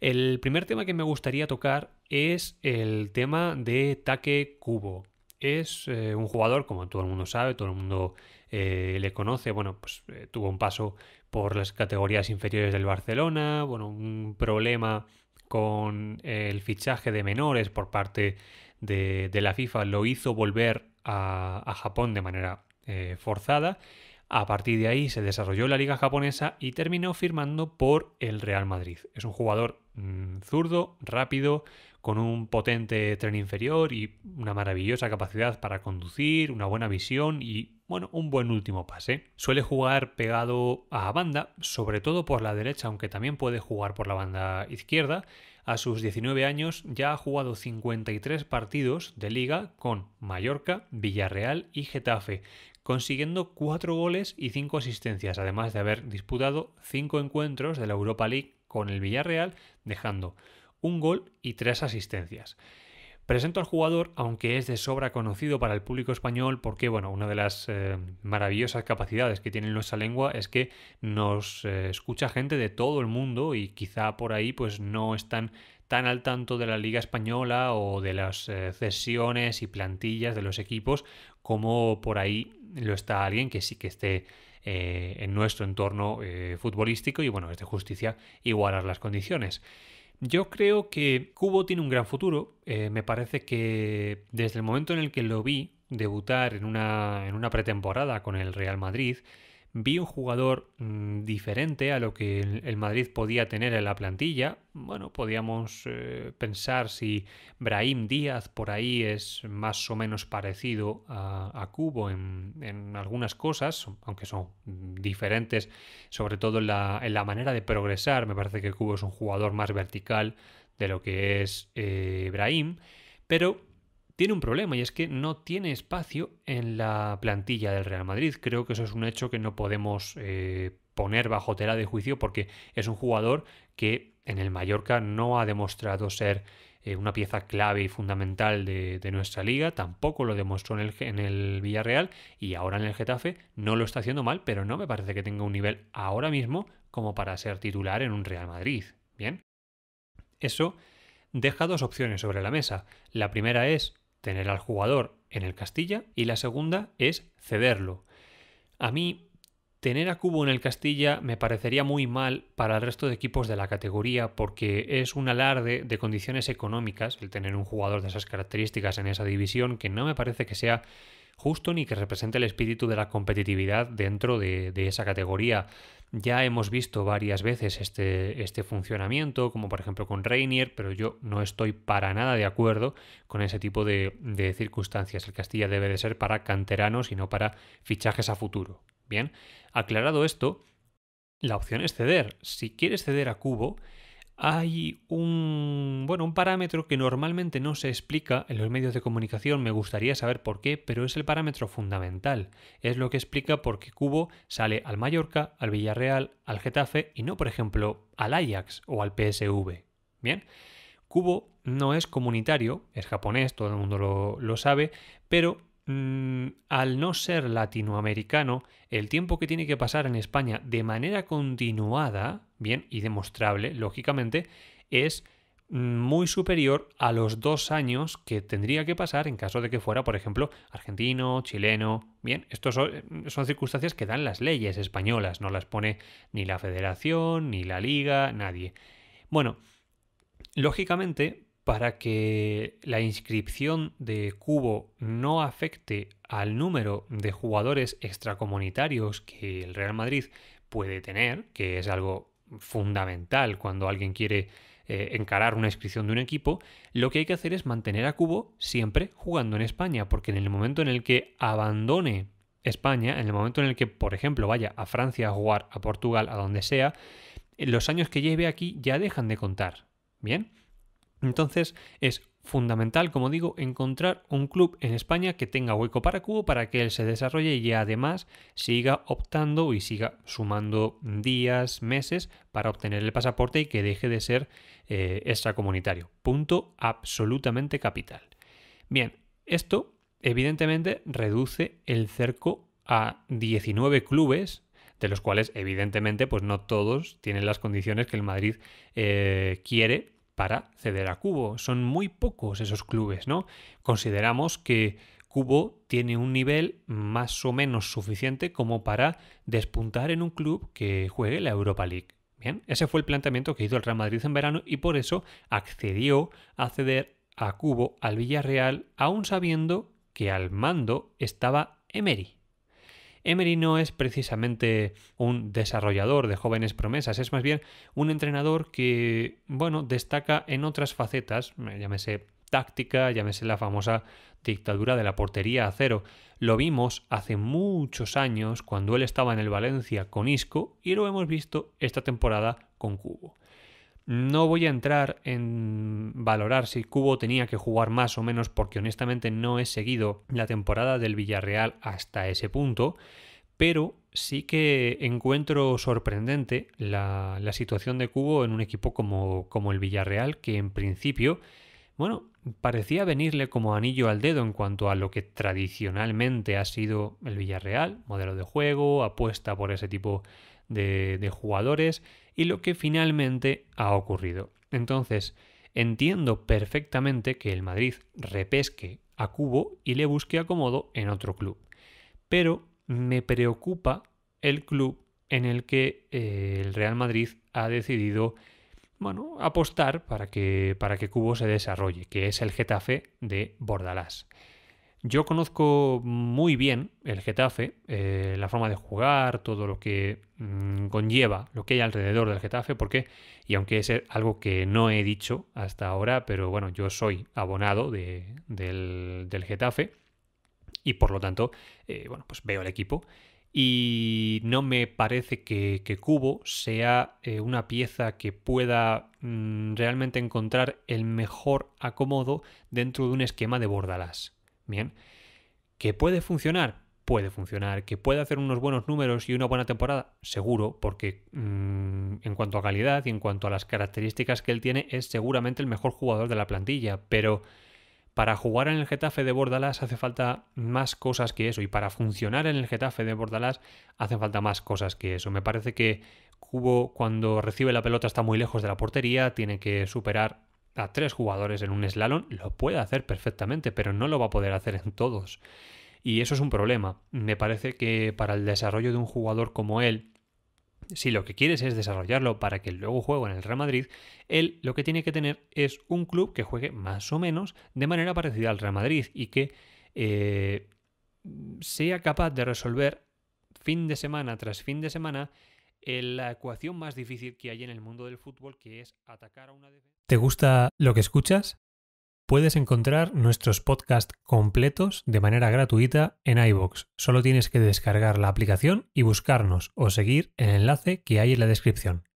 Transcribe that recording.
El primer tema que me gustaría tocar es el tema de Take Kubo. Es eh, un jugador, como todo el mundo sabe, todo el mundo eh, le conoce, bueno, pues eh, tuvo un paso por las categorías inferiores del Barcelona, bueno, un problema con el fichaje de menores por parte de, la FIFA lo hizo volver a, a Japón de manera forzada. A partir de ahí se desarrolló la liga japonesa y terminó firmando por el Real Madrid. Es un jugador Mm, zurdo, rápido, con un potente tren inferior y una maravillosa capacidad para conducir, una buena visión y, bueno, un buen último pase. Suele jugar pegado a banda, sobre todo por la derecha, aunque también puede jugar por la banda izquierda. A sus 19 años ya ha jugado 53 partidos de liga con Mallorca, Villarreal y Getafe, consiguiendo 4 goles y 5 asistencias, además de haber disputado 5 encuentros de la Europa League con el Villarreal, dejando un gol y tres asistencias. Presento al jugador, aunque es de sobra conocido para el público español, porque bueno, una de las eh, maravillosas capacidades que tiene nuestra lengua es que nos eh, escucha gente de todo el mundo y quizá por ahí pues no están tan al tanto de la liga española o de las sesiones eh, y plantillas de los equipos como por ahí lo está alguien que sí que esté eh, en nuestro entorno eh, futbolístico y bueno, es de justicia igualar las condiciones. Yo creo que Cubo tiene un gran futuro. Eh, me parece que desde el momento en el que lo vi debutar en una pretemporada con el Real Madrid, Vi un jugador mm, diferente a lo que el Madrid podía tener en la plantilla. Bueno, podíamos eh, pensar si Brahim Díaz por ahí es más o menos parecido a, Cubo en, algunas cosas, aunque son mm, diferentes, sobre todo en la, manera de progresar. Me parece que Cubo es un jugador más vertical de lo que es eh, Brahim, pero tiene un problema y es que no tiene espacio en la plantilla del Real Madrid. Creo que eso es un hecho que no podemos eh, poner bajo tela de juicio porque es un jugador que en el Mallorca no ha demostrado ser eh, una pieza clave y fundamental de, nuestra liga, tampoco lo demostró en el, en el, Villarreal y ahora en el Getafe no lo está haciendo mal, pero no me parece que tenga un nivel ahora mismo como para ser titular en un Real Madrid. Bien, eso deja dos opciones sobre la mesa. La primera es tener al jugador en el Castilla y la segunda es cederlo. A mí Tener a Cubo en el Castilla me parecería muy mal para el resto de equipos de la categoría porque es un alarde de condiciones económicas el tener un jugador de esas características en esa división que no me parece que sea justo ni que represente el espíritu de la competitividad dentro de, esa categoría. Ya hemos visto varias veces este, este, funcionamiento, como por ejemplo con Rainier, pero yo no estoy para nada de acuerdo con ese tipo de, de circunstancias. El Castilla debe de ser para canteranos y no para fichajes a futuro. Bien, aclarado esto, la opción es ceder. Si quieres ceder a Cubo, hay un, bueno, un parámetro que normalmente no se explica en los medios de comunicación, me gustaría saber por qué, pero es el parámetro fundamental. Es lo que explica por qué Cubo sale al Mallorca, al Villarreal, al Getafe y no, por ejemplo, al Ajax o al PSV. Bien, Cubo no es comunitario, es japonés, todo el mundo lo, lo sabe, pero Mm, al no ser latinoamericano, el tiempo que tiene que pasar en España de manera continuada, bien, y demostrable, lógicamente, es mm, muy superior a los dos años que tendría que pasar en caso de que fuera, por ejemplo, argentino, chileno. Bien, estos son, eh, circunstancias que dan las leyes españolas, no las pone ni la federación, ni la liga, nadie. Bueno, lógicamente, para que la inscripción de cubo no afecte al número de jugadores extracomunitarios que el Real Madrid puede tener, que es algo fundamental cuando alguien quiere eh, encarar una inscripción de un equipo, lo que hay que hacer es mantener a Cubo siempre jugando en España, porque en el momento en el que abandone España, en el momento en el que, por ejemplo, vaya a Francia a jugar, a Portugal, a donde sea, los años que lleve aquí ya dejan de contar. Bien, entonces es fundamental, como digo, encontrar un club en España que tenga hueco para Cubo para que él se desarrolle y además siga optando y siga sumando días, meses para obtener el pasaporte y que deje de ser eh, extracomunitario. Punto absolutamente capital. Bien, esto evidentemente reduce el cerco a 19 clubes de los cuales evidentemente pues no todos tienen las condiciones que el Madrid eh, quiere para ceder a Cubo. Son muy pocos esos clubes, ¿no? Consideramos que Cubo tiene un nivel más o menos suficiente como para despuntar en un club que juegue la Europa League. Bien, ese fue el planteamiento que hizo el Real Madrid en verano y por eso accedió a ceder a Cubo al Villarreal, aún sabiendo que al mando estaba Emery. Emery no es precisamente un desarrollador de jóvenes promesas, es más bien un entrenador que, bueno, destaca en otras facetas, llámese táctica, llámese la famosa dictadura de la portería a cero. Lo vimos hace muchos años cuando él estaba en el Valencia con Isco y lo hemos visto esta temporada con Cubo. No voy a entrar en valorar si Cubo tenía que jugar más o menos porque honestamente no he seguido la temporada del Villarreal hasta ese punto, pero sí que encuentro sorprendente la, situación de Cubo en un equipo como, como el Villarreal, que en principio, bueno, parecía venirle como anillo al dedo en cuanto a lo que tradicionalmente ha sido el Villarreal, modelo de juego, apuesta por ese tipo de de, jugadores y lo que finalmente ha ocurrido. Entonces, entiendo perfectamente que el Madrid repesque a Cubo y le busque acomodo en otro club. Pero me preocupa el club en el que eh, el Real Madrid ha decidido bueno, apostar para que, para que Cubo se desarrolle, que es el Getafe de Bordalás. Yo conozco muy bien el Getafe, eh, la forma de jugar, todo lo que mm, conlleva, lo que hay alrededor del Getafe, porque, y aunque es algo que no he dicho hasta ahora, pero bueno, yo soy abonado del, del, Getafe y por lo tanto, eh, bueno, pues veo el equipo y no me parece que, Cubo sea eh, una pieza que pueda mm, realmente encontrar el mejor acomodo dentro de un esquema de Bordalás. Bien. ¿Que puede funcionar? Puede funcionar. ¿Que puede hacer unos buenos números y una buena temporada? Seguro, porque mm, en cuanto a calidad y en cuanto a las características que él tiene, es seguramente el mejor jugador de la plantilla. Pero para jugar en el Getafe de Bordalás hace falta más cosas que eso. Y para funcionar en el Getafe de Bordalás hace falta más cosas que eso. Me parece que Cubo cuando recibe la pelota está muy lejos de la portería, tiene que superar a tres jugadores en un slalom, lo puede hacer perfectamente, pero no lo va a poder hacer en todos. Y eso es un problema. Me parece que para el desarrollo de un jugador como él, si lo que quieres es desarrollarlo para que luego juegue en el Real Madrid, él lo que tiene que tener es un club que juegue más o menos de manera parecida al Real Madrid y que eh, sea capaz de resolver fin de semana tras fin de semana eh, la ecuación más difícil que hay en el mundo del fútbol, que es atacar a una defensa. ¿Te gusta lo que escuchas? Puedes encontrar nuestros podcasts completos de manera gratuita en iVoox. Solo tienes que descargar la aplicación y buscarnos o seguir el enlace que hay en la descripción.